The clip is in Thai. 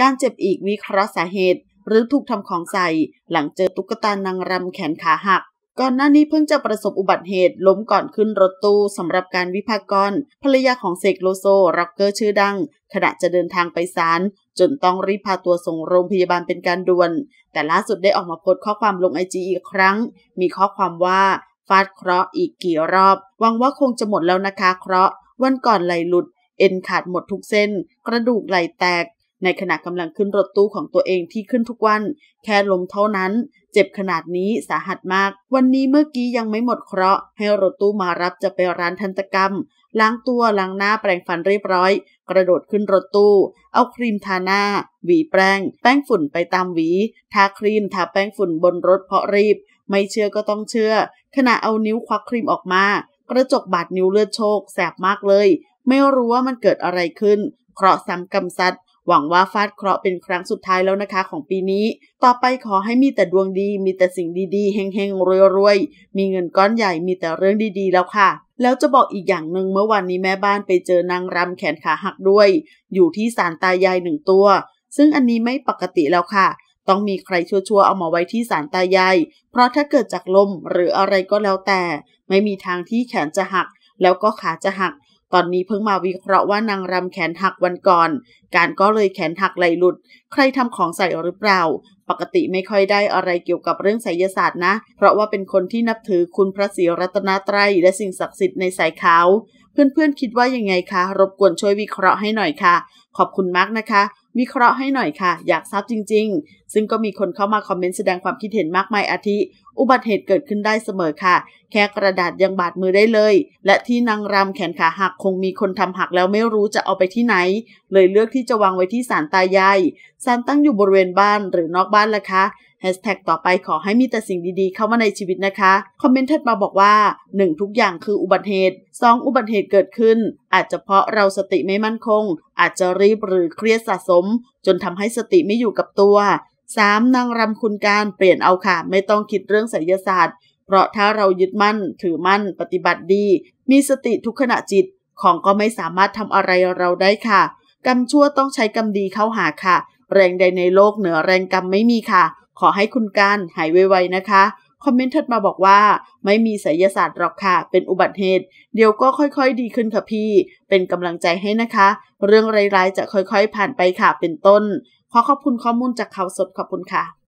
การเจ็บอีกวิเคราะห์สาเหตุ หรือถูกทำของใส่ หลังเจอตุ๊กตานางรำแขนขาหัก ก่อนหน้านี้เพิ่งจะประสบอุบัติเหตุ ล้มก่อนขึ้นรถตู้สำหรับการวิพากรภรรยาของเซกโลโซร็อกเกอร์ชื่อดัง ขณะจะเดินทางไปศาลจนต้องรีบพาตัวส่งโรงพยาบาลเป็นการด่วน แต่ล่าสุดได้ออกมาโพสต์ข้อความลงไอจีอีกครั้ง มีข้อความว่าฟาดเคราะห์อีกกี่รอบหวังว่าคงจะหมดแล้วนะคะเคราะห์วันก่อนไหลหลุด เอ็นขาดหมดทุกเส้น กระดูกไหลแตกในขณะกำลังขึ้นรถตู้ของตัวเองที่ขึ้นทุกวัน แค่ลมเท่านั้น เจ็บขนาดนี้สาหัสมาก วันนี้เมื่อกี้ยังไม่หมดเคราะห์ให้รถตู้มารับจะไปร้านทันตกรรม ล้างตัวล้างหน้าแปรงฟันเรียบร้อย กระโดดขึ้นรถตู้เอาครีมทาหน้า หวีแปรงแป้งฝุ่นไปตามหวีทาครีมทาแป้งฝุ่นบนรถเพราะรีบ ไม่เชื่อก็ต้องเชื่อ ขณะเอานิ้วควักครีมออกมากระจกบาดนิ้วเลือดโชกแสบมากเลย ไม่รู้ว่ามันเกิดอะไรขึ้นเคราะห์ซ้ำกำซัดหวังว่าฟาดเคราะห์เป็นครั้งสุดท้ายแล้วนะคะของปีนี้ ต่อไปขอให้มีแต่ดวงดี มีแต่สิ่งดีๆเฮงๆรวยๆ มีเงินก้อนใหญ่มีแต่เรื่องดีๆ แล้วค่ะ แล้วจะบอกอีกอย่างหนึ่งเมื่อวันนี้แม่บ้านไปเจอนางรำแขนขาหักด้วย อยู่ที่ศาลตายายหนึ่งตัว ซึ่งอันนี้ไม่ปกติแล้วค่ะ ต้องมีใครชั่วๆเอามาไว้ที่ศาลตายายเพราะถ้าเกิดจากลมหรืออะไรก็แล้วแต่ ไม่มีทางที่แขนจะหัก แล้วก็ขาจะหักอนนี้เพิ่งมาวิเคราะห์ว่านางรำแขนหักวันก่อน การก็เลยแขนหักไหลหลุด ใครทำของใส่หรือเปล่าปกติไม่ค่อยได้อะไรเกี่ยวกับเรื่องไสยศาสตร์นะ เพราะว่าเป็นคนที่นับถือคุณพระศรีรัตนตรัยและสิ่งศักดิ์สิทธิ์ในสายเขาเพื่อนๆคิดว่ายังไงคะรบกวนช่วยวิเคราะห์ให้หน่อยค่ะ ขอบคุณมากนะคะ วิเคราะห์ให้หน่อยค่ะ อยากทราบจริง ๆ ซึ่งก็มีคนเข้ามาคอมเมนต์แสดงความคิดเห็นมากมายอาทิ อุบัติเหตุเกิดขึ้นได้เสมอค่ะ แค่กระดาษยังบาดมือได้เลย และที่นางรำแขนขาหักคงมีคนทำหักแล้วไม่รู้จะเอาไปที่ไหน เลยเลือกที่จะวางไว้ที่ศาลตายายศาลตั้งอยู่บริเวณบ้าน หรือนอกบบ้านล่ะคะแฮชแท็กต่อไปขอให้มีแต่สิ่งดีๆเข้ามาในชีวิตนะคะ คอมเมนต์ถัดมาบอกว่า 1. ทุกอย่างคืออุบัติเหตุ 2. อุบัติเหตุเกิดขึ้น อาจจะเพราะเราสติไม่มั่นคง อาจจะรีบหรือเครียดสะสม จนทำให้สติไม่อยู่กับตัว 3. นางรำคุณการเปลี่ยนเอาค่ะ ไม่ต้องคิดเรื่องไสยศาสตร์ เพราะถ้าเรายึดมั่นถือมั่น ปฏิบัติดี มีสติทุกขณะจิต ของก็ไม่สามารถทำอะไรเราได้ค่ะกรรมชั่วต้องใช้กรรมดีเข้าหาค่ะแรงใดในโลกเหนือแรงกรรมไม่มีค่ะ ขอให้คุณการหายไวๆนะคะ คอมเมนต์ถัดมาบอกว่า ไม่มีไสยศาสตร์หรอกค่ะ เป็นอุบัติเหตุ เดี๋ยวก็ค่อยๆดีขึ้นค่ะพี่ เป็นกำลังใจให้นะคะ เรื่องร้ายๆจะค่อยๆผ่านไปค่ะ เป็นต้น ขอขอบคุณข้อมูลจากข่าวสดขอบคุณค่ะ